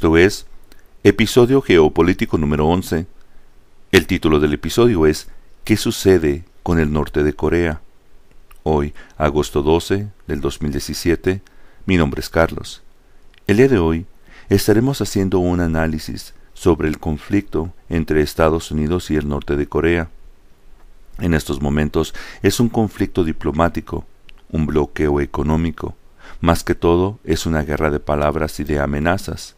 Esto es, episodio geopolítico número 11. El título del episodio es ¿Qué sucede con el norte de Corea? Hoy, agosto 12 del 2017, mi nombre es Carlos. El día de hoy estaremos haciendo un análisis sobre el conflicto entre Estados Unidos y el norte de Corea. En estos momentos es un conflicto diplomático, un bloqueo económico, más que todo es una guerra de palabras y de amenazas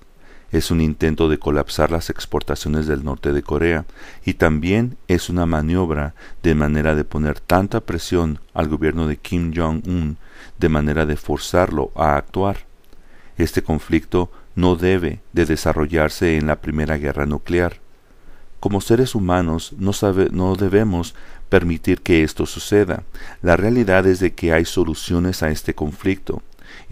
es un intento de colapsar las exportaciones del norte de Corea y también es una maniobra de manera de poner tanta presión al gobierno de Kim Jong-un de manera de forzarlo a actuar. Este conflicto no debe de desarrollarse en la primera guerra nuclear. Como seres humanos no, no debemos permitir que esto suceda. La realidad es de que hay soluciones a este conflicto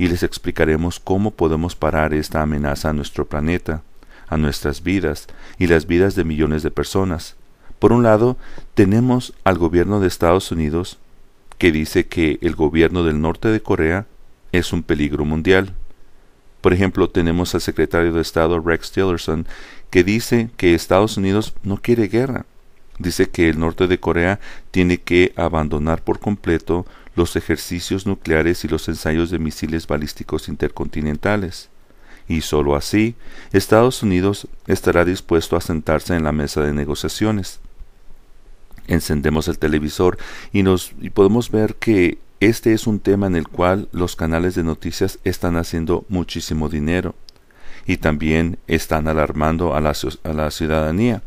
y les explicaremos cómo podemos parar esta amenaza a nuestro planeta, a nuestras vidas y las vidas de millones de personas. Por un lado, tenemos al gobierno de Estados Unidos que dice que el gobierno del norte de Corea es un peligro mundial. Por ejemplo, tenemos al secretario de Estado Rex Tillerson que dice que Estados Unidos no quiere guerra. Dice que el norte de Corea tiene que abandonar por completo los ejercicios nucleares y los ensayos de misiles balísticos intercontinentales. Y sólo así Estados Unidos estará dispuesto a sentarse en la mesa de negociaciones. Encendemos el televisor y, nos, y podemos ver que este es un tema en el cual los canales de noticias están haciendo muchísimo dinero y también están alarmando a a la ciudadanía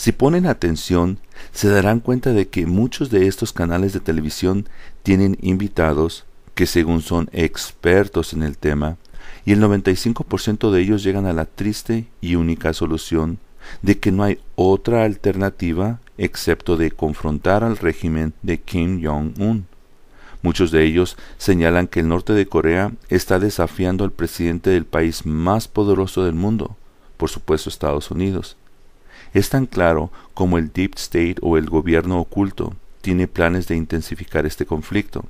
si ponen atención, se darán cuenta de que muchos de estos canales de televisión tienen invitados que según son expertos en el tema, y el 95% de ellos llegan a la triste y única solución de que no hay otra alternativa excepto de confrontar al régimen de Kim Jong-un. Muchos de ellos señalan que el norte de Corea está desafiando al presidente del país más poderoso del mundo, por supuesto Estados Unidos, es tan claro como el Deep State o el gobierno oculto tiene planes de intensificar este conflicto.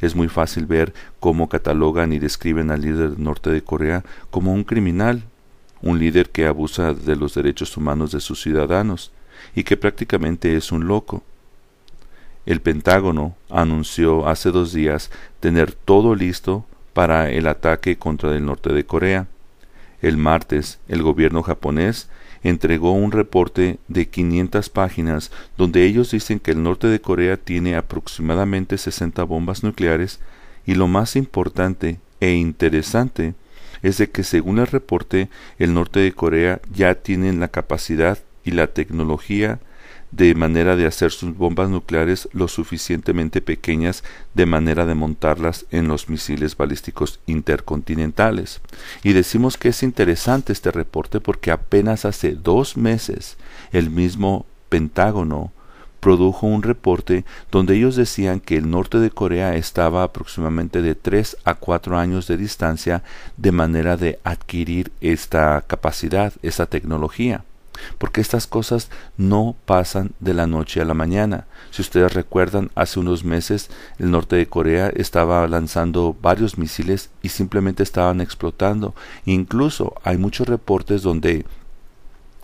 Es muy fácil ver cómo catalogan y describen al líder del norte de Corea como un criminal, un líder que abusa de los derechos humanos de sus ciudadanos y que prácticamente es un loco. El Pentágono anunció hace dos días tener todo listo para el ataque contra el norte de Corea. El martes, el gobierno japonés entregó un reporte de 500 páginas donde ellos dicen que el norte de Corea tiene aproximadamente 60 bombas nucleares y lo más importante e interesante es de que según el reporte el norte de Corea ya tiene la capacidad y la tecnología de manera de hacer sus bombas nucleares lo suficientemente pequeñas de manera de montarlas en los misiles balísticos intercontinentales. Y decimos que es interesante este reporte porque apenas hace dos meses el mismo Pentágono produjo un reporte donde ellos decían que el norte de Corea estaba aproximadamente de 3 a 4 años de distancia de manera de adquirir esta capacidad, esta tecnología porque estas cosas no pasan de la noche a la mañana. Si ustedes recuerdan, hace unos meses el norte de Corea estaba lanzando varios misiles y simplemente estaban explotando. Incluso hay muchos reportes donde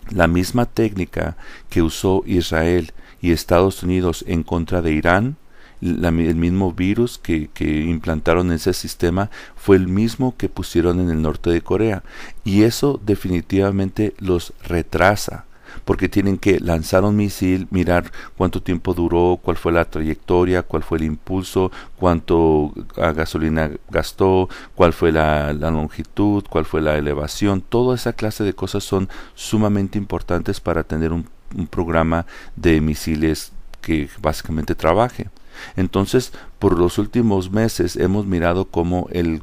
la misma técnica que usó Israel y Estados Unidos en contra de Irán el mismo virus que, implantaron en ese sistema fue el mismo que pusieron en el norte de Corea. Y eso definitivamente los retrasa porque tienen que lanzar un misil, mirar cuánto tiempo duró, cuál fue la trayectoria, cuál fue el impulso, cuánto gasolina gastó, cuál fue la, longitud, cuál fue la elevación. Toda esa clase de cosas son sumamente importantes para tener un programa de misiles que básicamente trabaje. Entonces, por los últimos meses hemos mirado cómo el,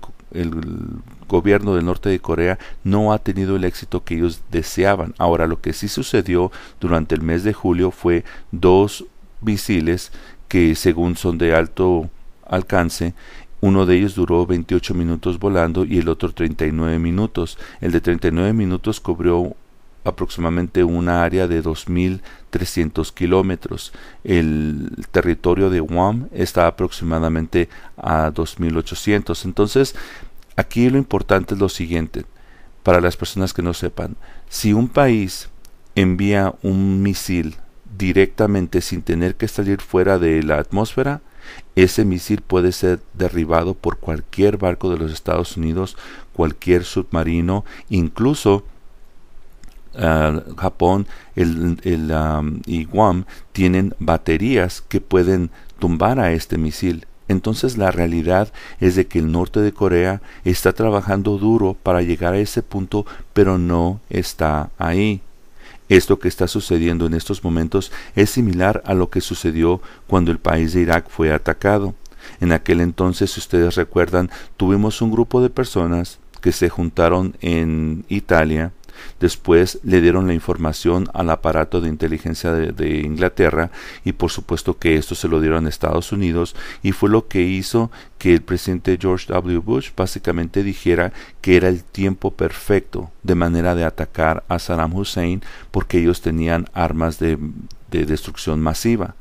gobierno del norte de Corea no ha tenido el éxito que ellos deseaban. Ahora, lo que sí sucedió durante el mes de julio fue dos misiles que, según son de alto alcance, uno de ellos duró 28 minutos volando y el otro 39 minutos. El de 39 minutos cubrió aproximadamente una área de 2.300 kilómetros. El territorio de Guam está aproximadamente a 2.800. Entonces, aquí lo importante es lo siguiente, para las personas que no sepan, si un país envía un misil directamente sin tener que salir fuera de la atmósfera, ese misil puede ser derribado por cualquier barco de los Estados Unidos, cualquier submarino, incluso eh, Japón el, y Guam tienen baterías que pueden tumbar a este misil. Entonces la realidad es de que el norte de Corea está trabajando duro para llegar a ese punto, pero no está ahí. Esto que está sucediendo en estos momentos es similar a lo que sucedió cuando el país de Irak fue atacado. En aquel entonces, si ustedes recuerdan, tuvimos un grupo de personas que se juntaron en Italia Después le dieron la información al aparato de inteligencia de, Inglaterra y por supuesto que esto se lo dieron a Estados Unidos y fue lo que hizo que el presidente George W. Bush básicamente dijera que era el tiempo perfecto de manera de atacar a Saddam Hussein porque ellos tenían armas de, de destrucción masiva,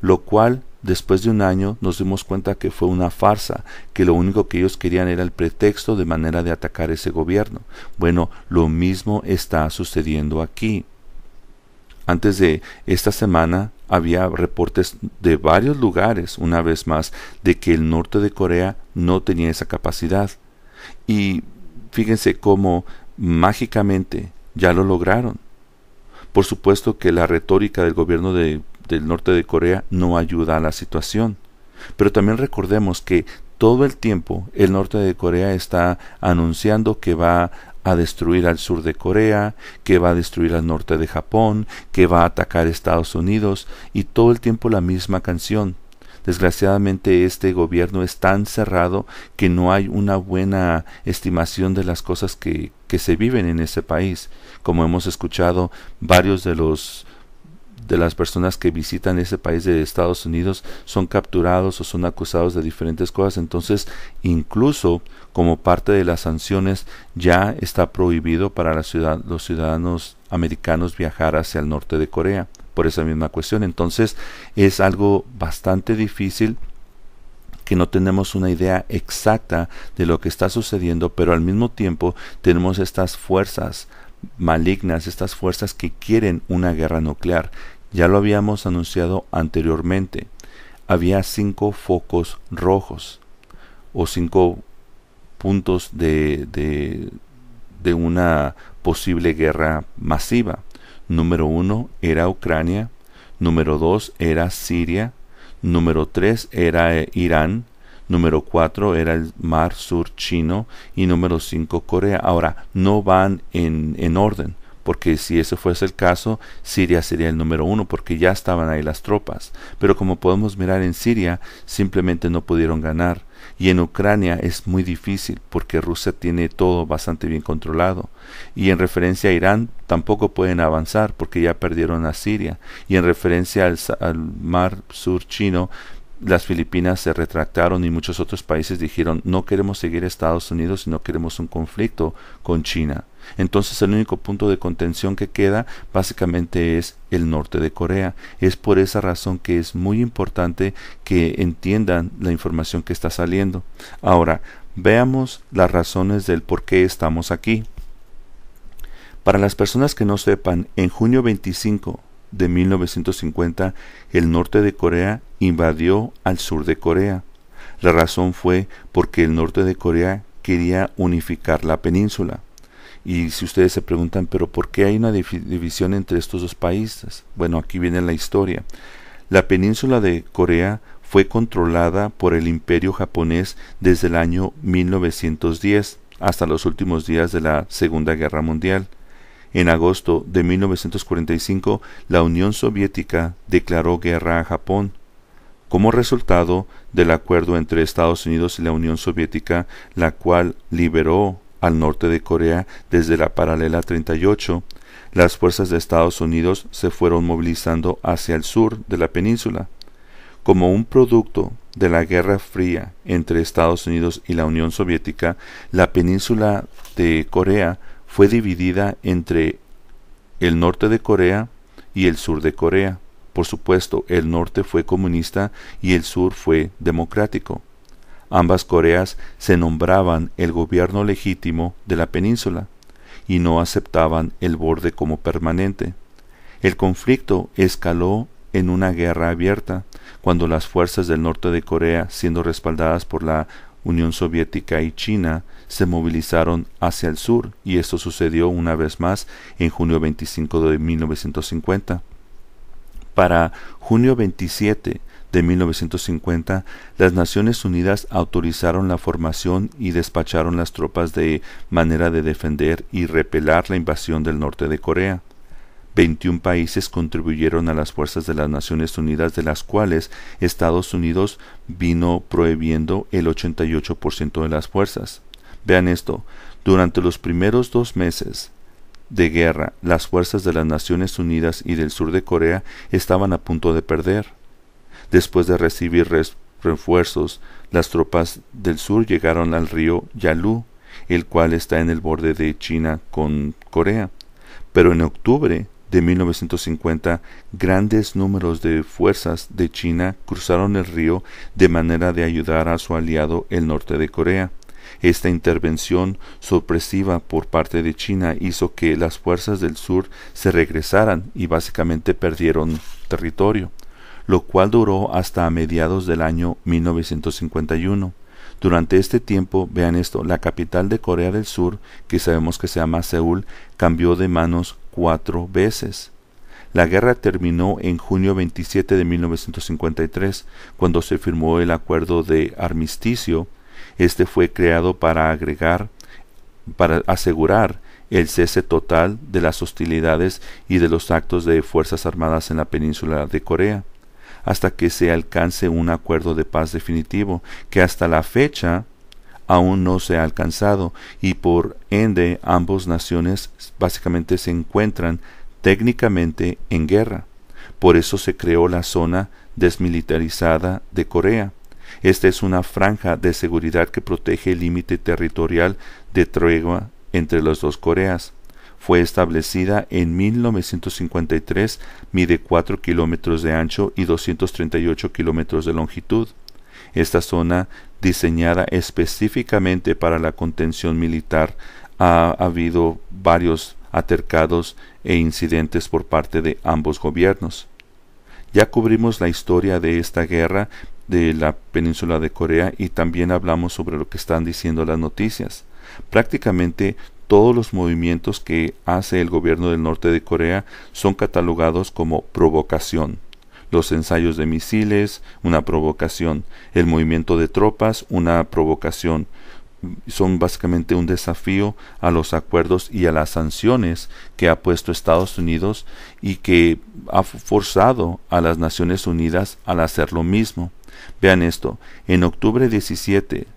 lo cual Después de un año nos dimos cuenta que fue una farsa, que lo único que ellos querían era el pretexto de manera de atacar ese gobierno. Bueno, lo mismo está sucediendo aquí. Antes de esta semana había reportes de varios lugares, una vez más, de que el norte de Corea no tenía esa capacidad. Y fíjense cómo mágicamente ya lo lograron. Por supuesto que la retórica del gobierno de del norte de Corea no ayuda a la situación. Pero también recordemos que todo el tiempo el norte de Corea está anunciando que va a destruir al sur de Corea, que va a destruir al norte de Japón, que va a atacar Estados Unidos, y todo el tiempo la misma canción. Desgraciadamente este gobierno es tan cerrado que no hay una buena estimación de las cosas que, que se viven en ese país. Como hemos escuchado, varios de los de las personas que visitan ese país de Estados Unidos son capturados o son acusados de diferentes cosas. Entonces, incluso como parte de las sanciones, ya está prohibido para la ciudad, los ciudadanos americanos viajar hacia el norte de Corea por esa misma cuestión. Entonces, es algo bastante difícil que no tenemos una idea exacta de lo que está sucediendo, pero al mismo tiempo tenemos estas fuerzas malignas, estas fuerzas que quieren una guerra nuclear, ya lo habíamos anunciado anteriormente. Había cinco focos rojos o cinco puntos de, de, una posible guerra masiva. Número uno era Ucrania, número dos era Siria, número tres era eh, Irán, número cuatro era el Mar Sur Chino y número cinco Corea. Ahora, no van en, orden porque si eso fuese el caso, Siria sería el número uno, porque ya estaban ahí las tropas. Pero como podemos mirar en Siria, simplemente no pudieron ganar. Y en Ucrania es muy difícil, porque Rusia tiene todo bastante bien controlado. Y en referencia a Irán, tampoco pueden avanzar, porque ya perdieron a Siria. Y en referencia al, mar sur chino, las Filipinas se retractaron y muchos otros países dijeron no queremos seguir a Estados Unidos, y no queremos un conflicto con China. Entonces el único punto de contención que queda básicamente es el norte de Corea. Es por esa razón que es muy importante que entiendan la información que está saliendo. Ahora, veamos las razones del por qué estamos aquí. Para las personas que no sepan, en junio 25 de 1950, el norte de Corea invadió al sur de Corea. La razón fue porque el norte de Corea quería unificar la península. Y si ustedes se preguntan, pero ¿por qué hay una división entre estos dos países? Bueno, aquí viene la historia. La península de Corea fue controlada por el imperio japonés desde el año 1910 hasta los últimos días de la Segunda Guerra Mundial. En agosto de 1945, la Unión Soviética declaró guerra a Japón. Como resultado del acuerdo entre Estados Unidos y la Unión Soviética, la cual liberó al norte de Corea desde la paralela 38, las fuerzas de Estados Unidos se fueron movilizando hacia el sur de la península. Como un producto de la Guerra Fría entre Estados Unidos y la Unión Soviética, la península de Corea fue dividida entre el norte de Corea y el sur de Corea. Por supuesto, el norte fue comunista y el sur fue democrático. Ambas Coreas se nombraban el gobierno legítimo de la península y no aceptaban el borde como permanente. El conflicto escaló en una guerra abierta, cuando las fuerzas del norte de Corea, siendo respaldadas por la Unión Soviética y China, se movilizaron hacia el sur, y esto sucedió una vez más en junio 25 de 1950. Para junio 27, de 1950, las Naciones Unidas autorizaron la formación y despacharon las tropas de manera de defender y repelar la invasión del norte de Corea. Veintiún países contribuyeron a las fuerzas de las Naciones Unidas, de las cuales Estados Unidos vino prohibiendo el 88% de las fuerzas. Vean esto, durante los primeros dos meses de guerra, las fuerzas de las Naciones Unidas y del sur de Corea estaban a punto de perder. Después de recibir refuerzos, las tropas del sur llegaron al río Yalu, el cual está en el borde de China con Corea. Pero en octubre de 1950, grandes números de fuerzas de China cruzaron el río de manera de ayudar a su aliado el norte de Corea. Esta intervención sorpresiva por parte de China hizo que las fuerzas del sur se regresaran y básicamente perdieron territorio lo cual duró hasta mediados del año 1951. Durante este tiempo, vean esto, la capital de Corea del Sur, que sabemos que se llama Seúl, cambió de manos cuatro veces. La guerra terminó en junio 27 de 1953, cuando se firmó el acuerdo de armisticio. Este fue creado para agregar, para asegurar el cese total de las hostilidades y de los actos de fuerzas armadas en la península de Corea hasta que se alcance un acuerdo de paz definitivo, que hasta la fecha aún no se ha alcanzado y por ende ambas naciones básicamente se encuentran técnicamente en guerra. Por eso se creó la zona desmilitarizada de Corea. Esta es una franja de seguridad que protege el límite territorial de tregua entre las dos Coreas fue establecida en 1953, mide 4 kilómetros de ancho y 238 kilómetros de longitud. Esta zona, diseñada específicamente para la contención militar, ha habido varios atercados e incidentes por parte de ambos gobiernos. Ya cubrimos la historia de esta guerra de la península de Corea y también hablamos sobre lo que están diciendo las noticias. Prácticamente todos los movimientos que hace el gobierno del norte de Corea son catalogados como provocación. Los ensayos de misiles, una provocación. El movimiento de tropas, una provocación. Son básicamente un desafío a los acuerdos y a las sanciones que ha puesto Estados Unidos y que ha forzado a las Naciones Unidas al hacer lo mismo. Vean esto, en octubre 17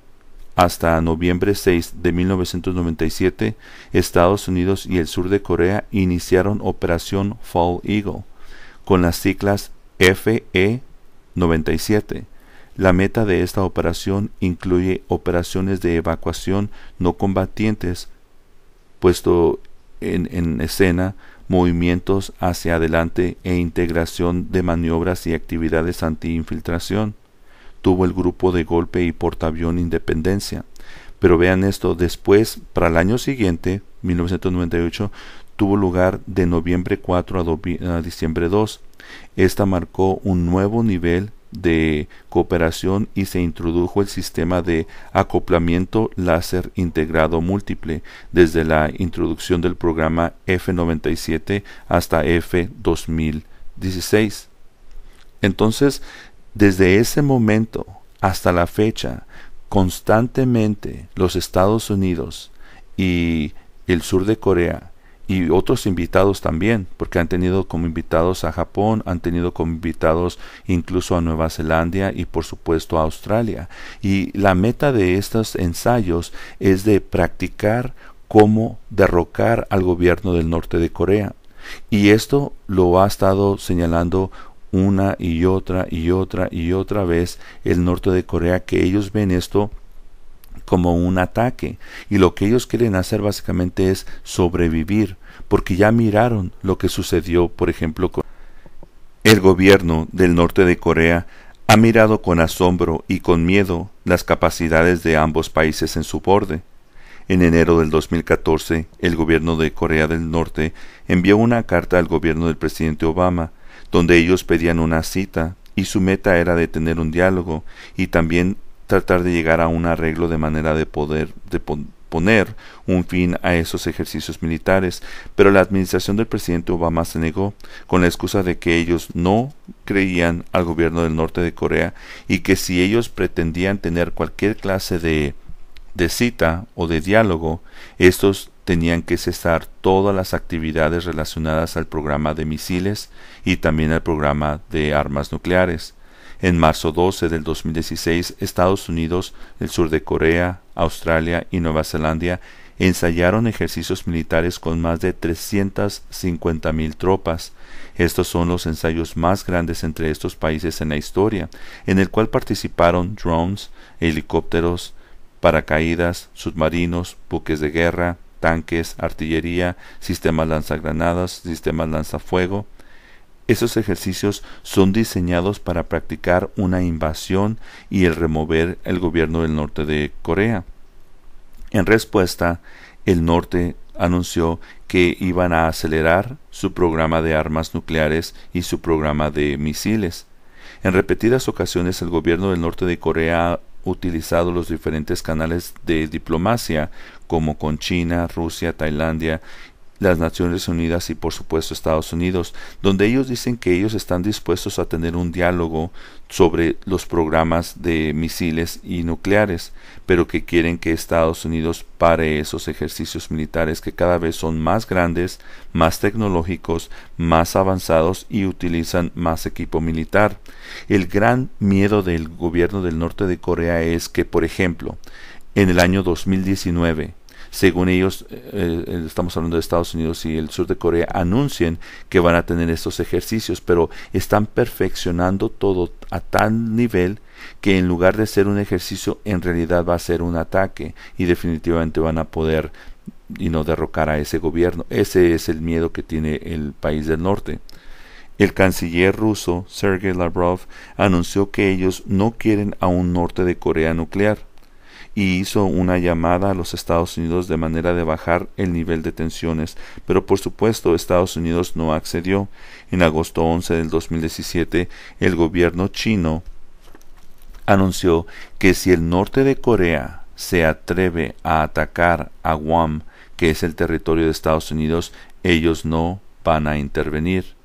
hasta noviembre 6 de 1997, Estados Unidos y el sur de Corea iniciaron Operación Fall Eagle con las siglas FE-97. La meta de esta operación incluye operaciones de evacuación no combatientes, puesto en, en escena movimientos hacia adelante e integración de maniobras y actividades anti-infiltración tuvo el grupo de golpe y portaavión Independencia. Pero vean esto, después, para el año siguiente, 1998, tuvo lugar de noviembre 4 a, diciembre 2. Esta marcó un nuevo nivel de cooperación y se introdujo el sistema de acoplamiento láser integrado múltiple desde la introducción del programa F97 hasta F2016. Entonces, desde ese momento hasta la fecha, constantemente los Estados Unidos y el sur de Corea y otros invitados también, porque han tenido como invitados a Japón, han tenido como invitados incluso a Nueva Zelanda y por supuesto a Australia. Y la meta de estos ensayos es de practicar cómo derrocar al gobierno del norte de Corea. Y esto lo ha estado señalando una y otra y otra y otra vez el norte de Corea que ellos ven esto como un ataque y lo que ellos quieren hacer básicamente es sobrevivir porque ya miraron lo que sucedió por ejemplo con el gobierno del norte de Corea ha mirado con asombro y con miedo las capacidades de ambos países en su borde. En enero del 2014, el gobierno de Corea del Norte envió una carta al gobierno del presidente Obama donde ellos pedían una cita, y su meta era de tener un diálogo y también tratar de llegar a un arreglo de manera de poder poner un fin a esos ejercicios militares, pero la administración del presidente Obama se negó, con la excusa de que ellos no creían al gobierno del norte de Corea y que si ellos pretendían tener cualquier clase de, de cita o de diálogo, estos tenían que cesar todas las actividades relacionadas al programa de misiles y también al programa de armas nucleares. En marzo 12 del 2016, Estados Unidos, el sur de Corea, Australia y Nueva Zelanda ensayaron ejercicios militares con más de 350.000 tropas. Estos son los ensayos más grandes entre estos países en la historia, en el cual participaron drones, helicópteros, paracaídas, submarinos, buques de guerra, tanques, artillería, sistemas lanzagranadas, sistemas lanzafuego. Esos ejercicios son diseñados para practicar una invasión y el remover el gobierno del norte de Corea. En respuesta, el norte anunció que iban a acelerar su programa de armas nucleares y su programa de misiles. En repetidas ocasiones el gobierno del norte de Corea utilizado los diferentes canales de diplomacia como con China, Rusia, Tailandia las Naciones Unidas y por supuesto Estados Unidos, donde ellos dicen que ellos están dispuestos a tener un diálogo sobre los programas de misiles y nucleares, pero que quieren que Estados Unidos pare esos ejercicios militares que cada vez son más grandes, más tecnológicos, más avanzados y utilizan más equipo militar. El gran miedo del gobierno del norte de Corea es que, por ejemplo, en el año 2019, según ellos, eh, eh, estamos hablando de Estados Unidos y el sur de Corea, anuncien que van a tener estos ejercicios, pero están perfeccionando todo a tal nivel que en lugar de ser un ejercicio, en realidad va a ser un ataque y definitivamente van a poder y no derrocar a ese gobierno. Ese es el miedo que tiene el país del norte. El canciller ruso Sergei Lavrov anunció que ellos no quieren a un norte de Corea nuclear y hizo una llamada a los Estados Unidos de manera de bajar el nivel de tensiones, pero por supuesto Estados Unidos no accedió. En agosto 11 del 2017, el gobierno chino anunció que si el norte de Corea se atreve a atacar a Guam, que es el territorio de Estados Unidos, ellos no van a intervenir.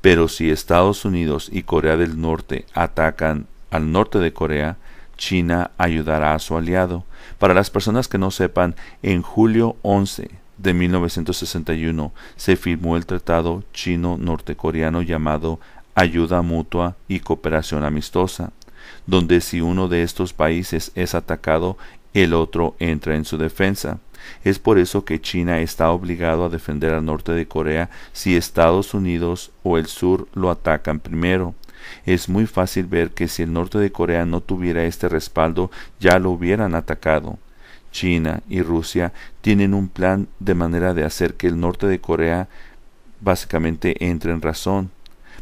Pero si Estados Unidos y Corea del Norte atacan al norte de Corea, China ayudará a su aliado. Para las personas que no sepan, en julio 11 de 1961 se firmó el Tratado Chino-Nortecoreano llamado Ayuda Mutua y Cooperación Amistosa, donde si uno de estos países es atacado, el otro entra en su defensa. Es por eso que China está obligado a defender al norte de Corea si Estados Unidos o el sur lo atacan primero es muy fácil ver que si el norte de Corea no tuviera este respaldo ya lo hubieran atacado. China y Rusia tienen un plan de manera de hacer que el norte de Corea básicamente entre en razón.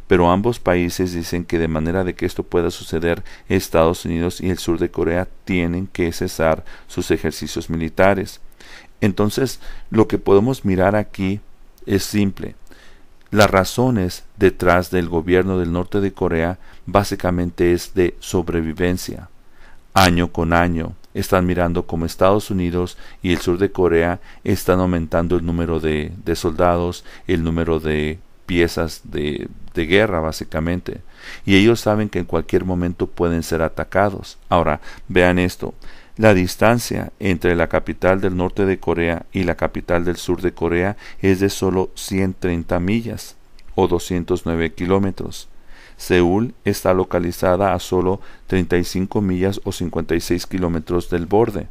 Pero ambos países dicen que de manera de que esto pueda suceder, Estados Unidos y el sur de Corea tienen que cesar sus ejercicios militares. Entonces, lo que podemos mirar aquí es simple. Las razones detrás del gobierno del norte de Corea básicamente es de sobrevivencia. Año con año están mirando cómo Estados Unidos y el sur de Corea están aumentando el número de, soldados, el número de piezas de, guerra básicamente y ellos saben que en cualquier momento pueden ser atacados. Ahora, vean esto, la distancia entre la capital del norte de Corea y la capital del sur de Corea es de solo 130 millas o 209 kilómetros. Seúl está localizada a solo 35 millas o 56 kilómetros del borde.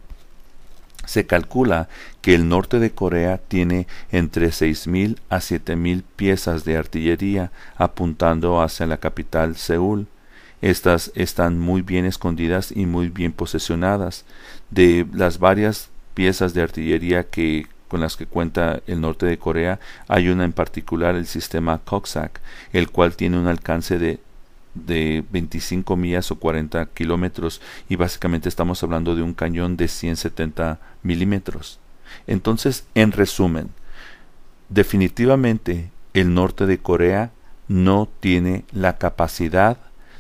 Se calcula que el norte de Corea tiene entre 6.000 a 7.000 piezas de artillería apuntando hacia la capital Seúl. Estas están muy bien escondidas y muy bien posesionadas. De las varias piezas de artillería que con las que cuenta el norte de Corea, hay una en particular, el sistema koksak el cual tiene un alcance de de 25 millas o 40 kilómetros y básicamente estamos hablando de un cañón de 170 milímetros. Entonces, en resumen, definitivamente el norte de Corea no tiene la capacidad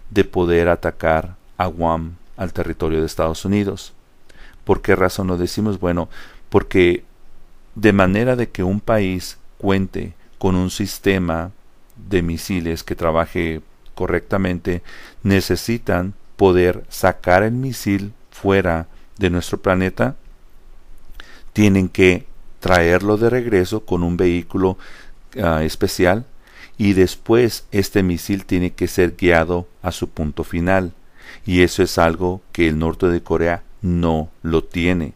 de poder atacar a Guam al territorio de Estados Unidos. ¿Por qué razón lo decimos? Bueno, porque de manera de que un país cuente con un sistema de misiles que trabaje correctamente, necesitan poder sacar el misil fuera de nuestro planeta, tienen que traerlo de regreso con un vehículo ah, especial y después este misil tiene que ser guiado a su punto final. Y eso es algo que el norte de Corea no lo tiene.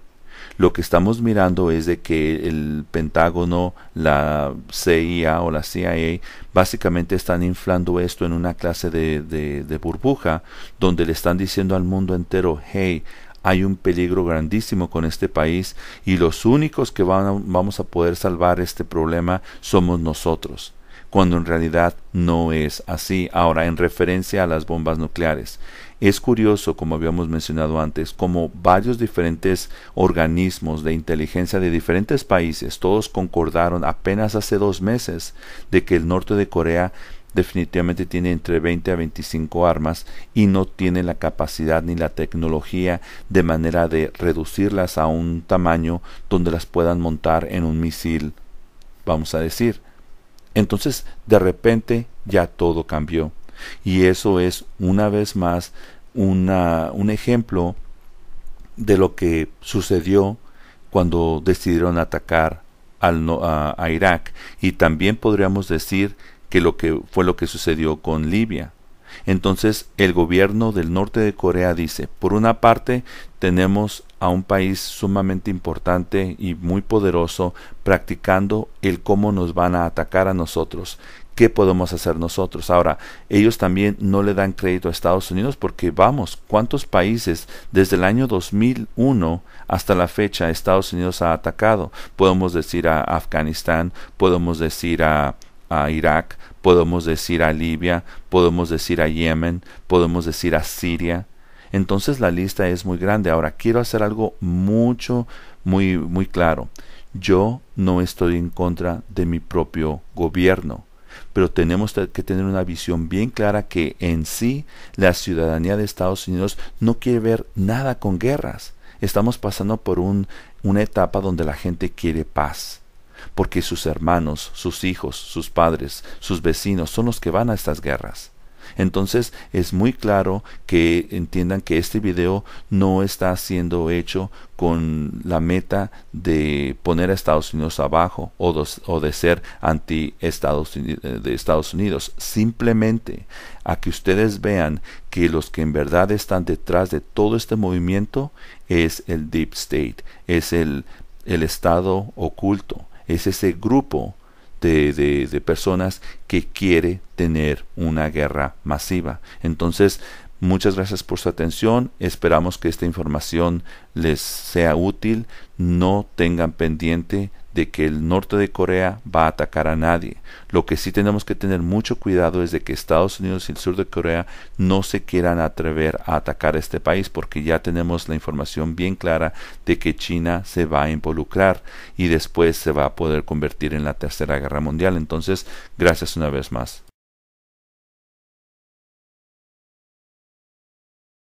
Lo que estamos mirando es de que el Pentágono, la CIA o la CIA básicamente están inflando esto en una clase de, de, burbuja donde le están diciendo al mundo entero, hey, hay un peligro grandísimo con este país y los únicos que vamos a poder salvar este problema somos nosotros cuando en realidad no es así. Ahora, en referencia a las bombas nucleares, es curioso, como habíamos mencionado antes, como varios diferentes organismos de inteligencia de diferentes países, todos concordaron apenas hace dos meses de que el norte de Corea definitivamente tiene entre 20 a 25 armas y no tiene la capacidad ni la tecnología de manera de reducirlas a un tamaño donde las puedan montar en un misil, vamos a decir. Entonces, de repente, ya todo cambió. Y eso es, una vez más, una, un ejemplo de lo que sucedió cuando decidieron atacar al, a, a, Irak. Y también podríamos decir que, lo que fue lo que sucedió con Libia. Entonces el gobierno del norte de Corea dice, por una parte tenemos a un país sumamente importante y muy poderoso practicando el cómo nos van a atacar a nosotros, qué podemos hacer nosotros. Ahora, ellos también no le dan crédito a Estados Unidos porque vamos, ¿cuántos países desde el año 2001 hasta la fecha Estados Unidos ha atacado? Podemos decir a Afganistán, podemos decir a, a Irak, podemos decir a Libia, podemos decir a Yemen, podemos decir a Siria. Entonces la lista es muy grande. Ahora quiero hacer algo mucho, muy, muy claro. Yo no estoy en contra de mi propio gobierno, pero tenemos que tener una visión bien clara que en sí la ciudadanía de Estados Unidos no quiere ver nada con guerras. Estamos pasando por un, una etapa donde la gente quiere paz porque sus hermanos, sus hijos, sus padres, sus vecinos son los que van a estas guerras. Entonces es muy claro que entiendan que este video no está siendo hecho con la meta de poner a Estados Unidos abajo o, de ser anti Estados Unidos, eh, de Estados Unidos. Simplemente a que ustedes vean que los que en verdad están detrás de todo este movimiento es el Deep State, es el, el Estado oculto, es ese grupo de, de, personas que quiere tener una guerra masiva. Entonces, Muchas gracias por su atención. Esperamos que esta información les sea útil. No tengan pendiente de que el norte de Corea va a atacar a nadie. Lo que sí tenemos que tener mucho cuidado es de que Estados Unidos y el sur de Corea no se quieran atrever a atacar a este país porque ya tenemos la información bien clara de que China se va a involucrar y después se va a poder convertir en la Tercera Guerra Mundial. Entonces, gracias una vez más.